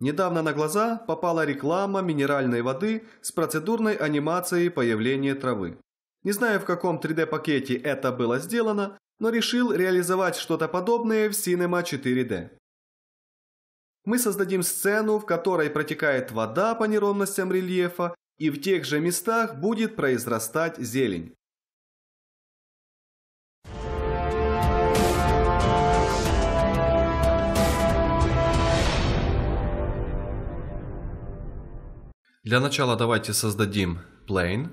Недавно на глаза попала реклама минеральной воды с процедурной анимацией появления травы. Не знаю, в каком 3D-пакете это было сделано, но решил реализовать что-то подобное в Cinema 4D. Мы создадим сцену, в которой протекает вода по неровностям рельефа, и в тех же местах будет произрастать зелень. Для начала давайте создадим plane.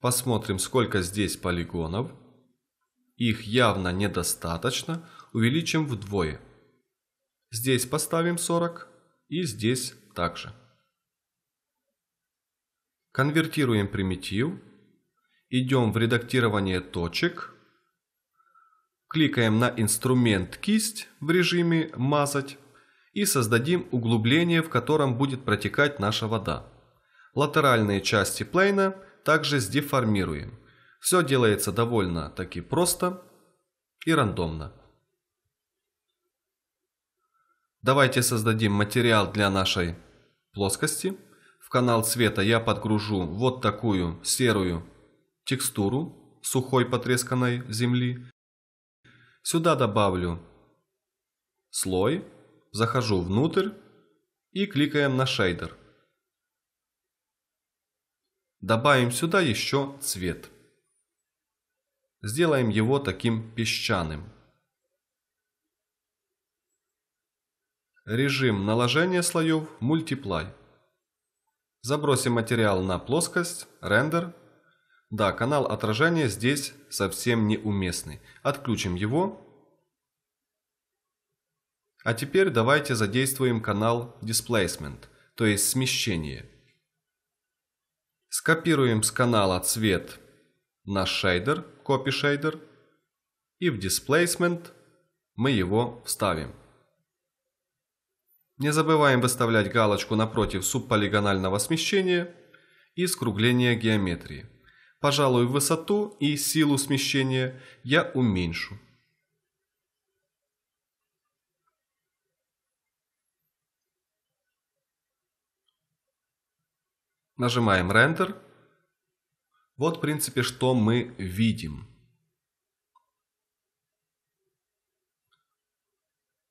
Посмотрим, сколько здесь полигонов. Их явно недостаточно. Увеличим вдвое. Здесь поставим 40 и здесь также. Конвертируем примитив. Идем в редактирование точек. Кликаем на инструмент кисть в режиме «Мазать» и создадим углубление, в котором будет протекать наша вода. Латеральные части плейна также сдеформируем. Все делается довольно-таки просто и рандомно. Давайте создадим материал для нашей плоскости. В канал цвета я подгружу вот такую серую текстуру сухой потресканной земли. Сюда добавлю слой захожу внутрь и кликаем на шейдер. Добавим сюда еще цвет. Сделаем его таким песчаным. Режим наложения слоев Multiply. Забросим материал на плоскость, рендер. Да, канал отражения здесь совсем неуместный. Отключим его а теперь давайте задействуем канал Displacement, то есть смещение. Скопируем с канала цвет на шейдер, Copy Shader, и в Displacement мы его вставим. Не забываем выставлять галочку напротив субполигонального смещения и скругления геометрии. Пожалуй, высоту и силу смещения я уменьшу. Нажимаем Render. Вот, в принципе, что мы видим.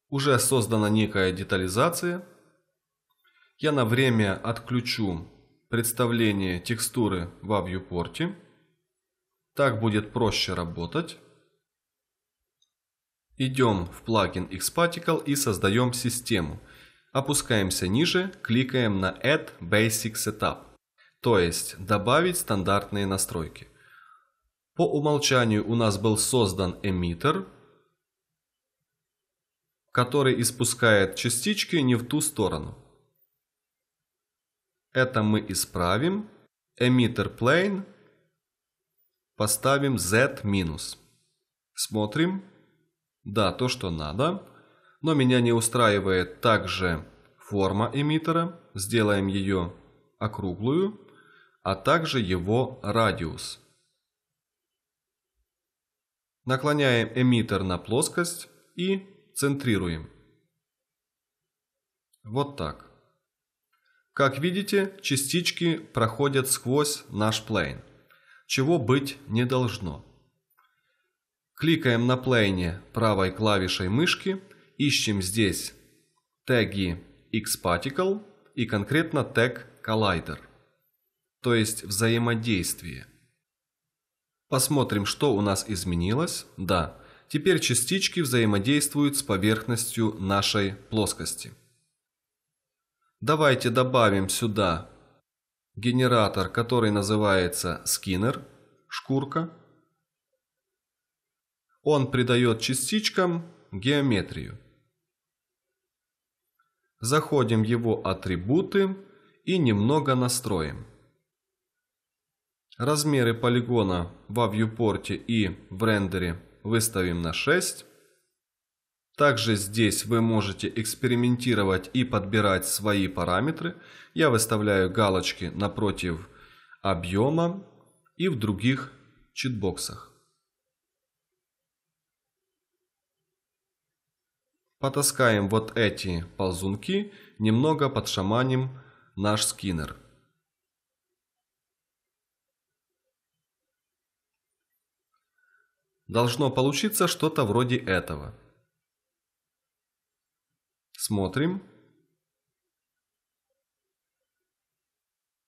Уже создана некая детализация. Я на время отключу представление текстуры во viewport. Так будет проще работать. Идем в плагин Xparticle и создаем систему. Опускаемся ниже, кликаем на Add Basic Setup то есть добавить стандартные настройки. По умолчанию у нас был создан эмиттер, который испускает частички не в ту сторону. Это мы исправим. Эмиттер plane поставим Z-. Смотрим. Да, то, что надо. Но меня не устраивает также форма эмиттера. Сделаем ее округлую а также его радиус. Наклоняем эмиттер на плоскость и центрируем. Вот так. Как видите, частички проходят сквозь наш плейн, чего быть не должно. Кликаем на плейне правой клавишей мышки, ищем здесь теги xParticle и конкретно тег Collider то есть взаимодействие. Посмотрим, что у нас изменилось. Да, теперь частички взаимодействуют с поверхностью нашей плоскости. Давайте добавим сюда генератор, который называется скиннер, шкурка. Он придает частичкам геометрию. Заходим в его атрибуты и немного настроим. Размеры полигона во вьюпорте и в рендере выставим на 6. Также здесь вы можете экспериментировать и подбирать свои параметры. Я выставляю галочки напротив объема и в других читбоксах. Потаскаем вот эти ползунки, немного подшаманим наш скиннер. Должно получиться что-то вроде этого. Смотрим.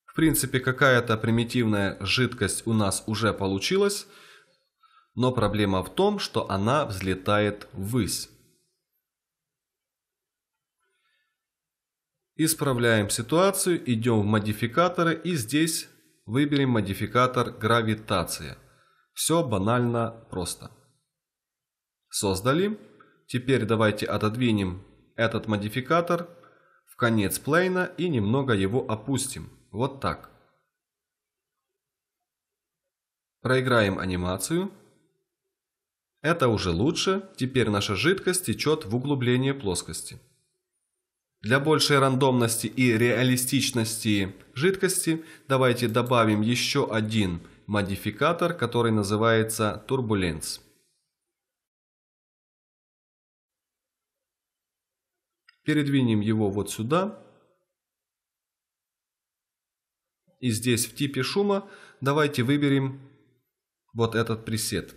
В принципе, какая-то примитивная жидкость у нас уже получилась, но проблема в том, что она взлетает ввысь. Исправляем ситуацию, идем в модификаторы и здесь выберем модификатор гравитация. Все банально просто. Создали. Теперь давайте отодвинем этот модификатор в конец плейна и немного его опустим. Вот так. Проиграем анимацию. Это уже лучше, теперь наша жидкость течет в углубление плоскости. Для большей рандомности и реалистичности жидкости давайте добавим еще один модификатор, который называется Turbulence. Передвинем его вот сюда. И здесь в типе шума давайте выберем вот этот пресет.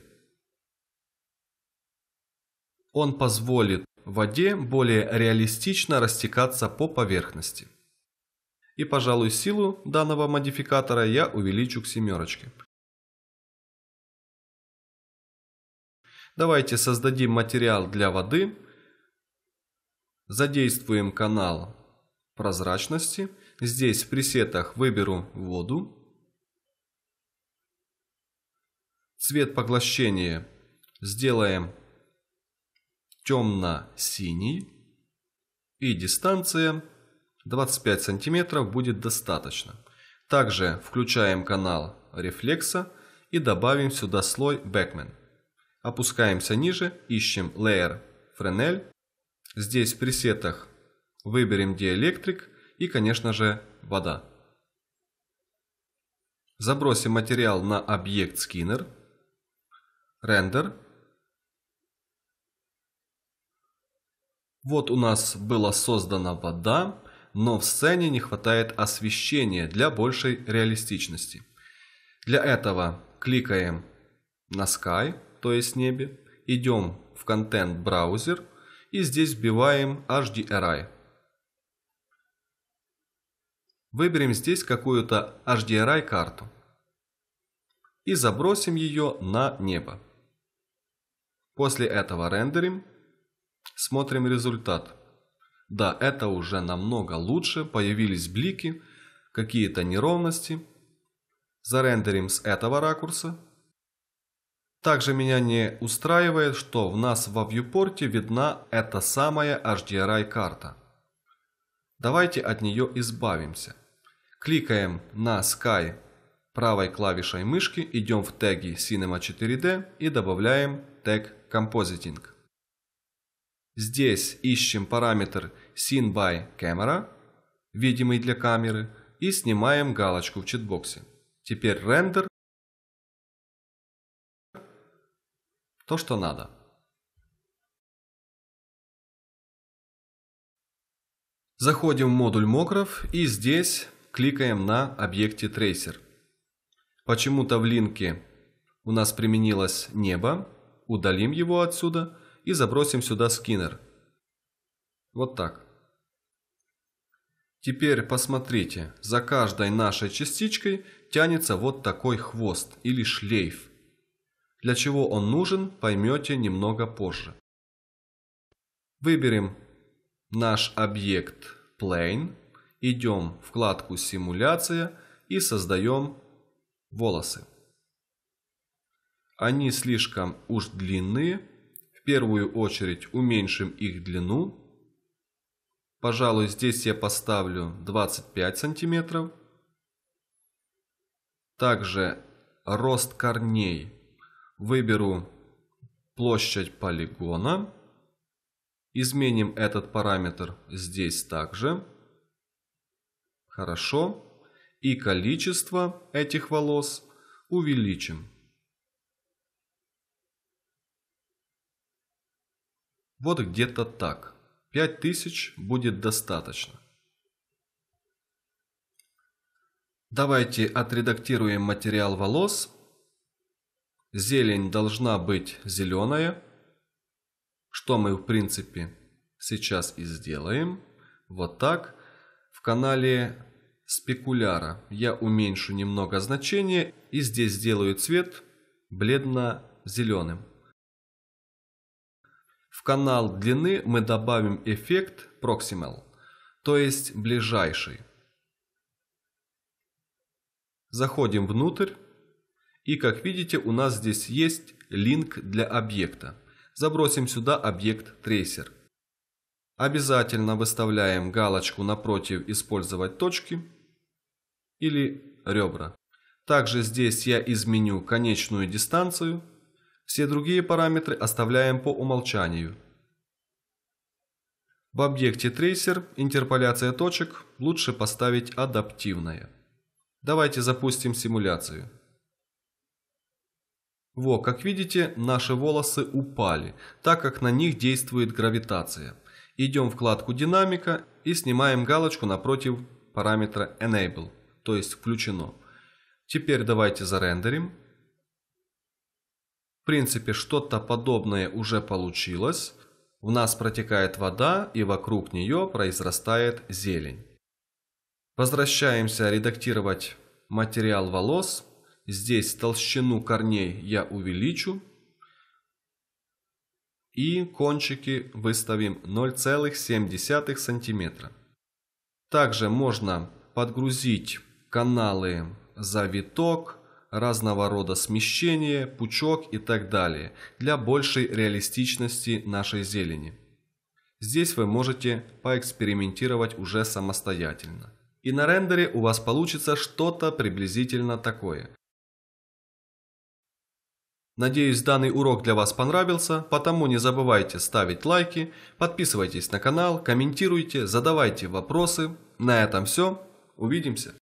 Он позволит воде более реалистично растекаться по поверхности. И, пожалуй, силу данного модификатора я увеличу к семерочке. Давайте создадим материал для воды. Задействуем канал прозрачности. Здесь в пресетах выберу воду. Цвет поглощения сделаем темно-синий. И дистанция 25 см будет достаточно. Также включаем канал рефлекса и добавим сюда слой Backman. Опускаемся ниже, ищем Layer Fresnel. Здесь в пресетах выберем диэлектрик и, конечно же, вода. Забросим материал на объект Skinner. Рендер. Вот у нас была создана вода но в сцене не хватает освещения для большей реалистичности. Для этого кликаем на Sky, то есть небе, идем в контент-браузер и здесь вбиваем HDRI. Выберем здесь какую-то HDRI карту и забросим ее на небо. После этого рендерим, смотрим результат. Да, это уже намного лучше, появились блики, какие-то неровности. Зарендерим с этого ракурса. Также меня не устраивает, что в нас во вьюпорте видна эта самая HDRI карта. Давайте от нее избавимся. Кликаем на Sky правой клавишей мышки, идем в теги Cinema 4D и добавляем тег Compositing. Здесь ищем параметр seen by camera, видимый для камеры, и снимаем галочку в читбоксе. Теперь рендер. То, что надо. Заходим в модуль мокров и здесь кликаем на объекте трейсер. Почему-то в линке у нас применилось небо. Удалим его отсюда и забросим сюда скиннер. Вот так. Теперь посмотрите, за каждой нашей частичкой тянется вот такой хвост или шлейф. Для чего он нужен, поймете немного позже. Выберем наш объект Plane, идем в вкладку «Симуляция» и создаем волосы. Они слишком уж длинные, первую очередь уменьшим их длину. Пожалуй, здесь я поставлю 25 сантиметров. Также рост корней. Выберу площадь полигона. Изменим этот параметр здесь также. Хорошо. И количество этих волос увеличим. Вот где-то так. Пять тысяч будет достаточно. Давайте отредактируем материал волос. Зелень должна быть зеленая, что мы в принципе сейчас и сделаем. Вот так. В канале спекуляра я уменьшу немного значение и здесь сделаю цвет бледно-зеленым. В канал длины мы добавим эффект proximal, то есть ближайший. Заходим внутрь. И как видите, у нас здесь есть линк для объекта. Забросим сюда объект трейсер. Обязательно выставляем галочку напротив «Использовать точки» или «Ребра». Также здесь я изменю конечную дистанцию – все другие параметры оставляем по умолчанию. В объекте трейсер интерполяция точек лучше поставить адаптивная. Давайте запустим симуляцию. Во, как видите, наши волосы упали, так как на них действует гравитация. Идем в вкладку «Динамика» и снимаем галочку напротив параметра «Enable», то есть «Включено». Теперь давайте зарендерим. В принципе, что-то подобное уже получилось. В нас протекает вода, и вокруг нее произрастает зелень. Возвращаемся редактировать материал волос. Здесь толщину корней я увеличу. И кончики выставим 0,7 см. Также можно подгрузить каналы завиток. виток, разного рода смещение, пучок и так далее для большей реалистичности нашей зелени. Здесь вы можете поэкспериментировать уже самостоятельно. И на рендере у вас получится что-то приблизительно такое. Надеюсь, данный урок для вас понравился, потому не забывайте ставить лайки, подписывайтесь на канал, комментируйте, задавайте вопросы. На этом все. Увидимся.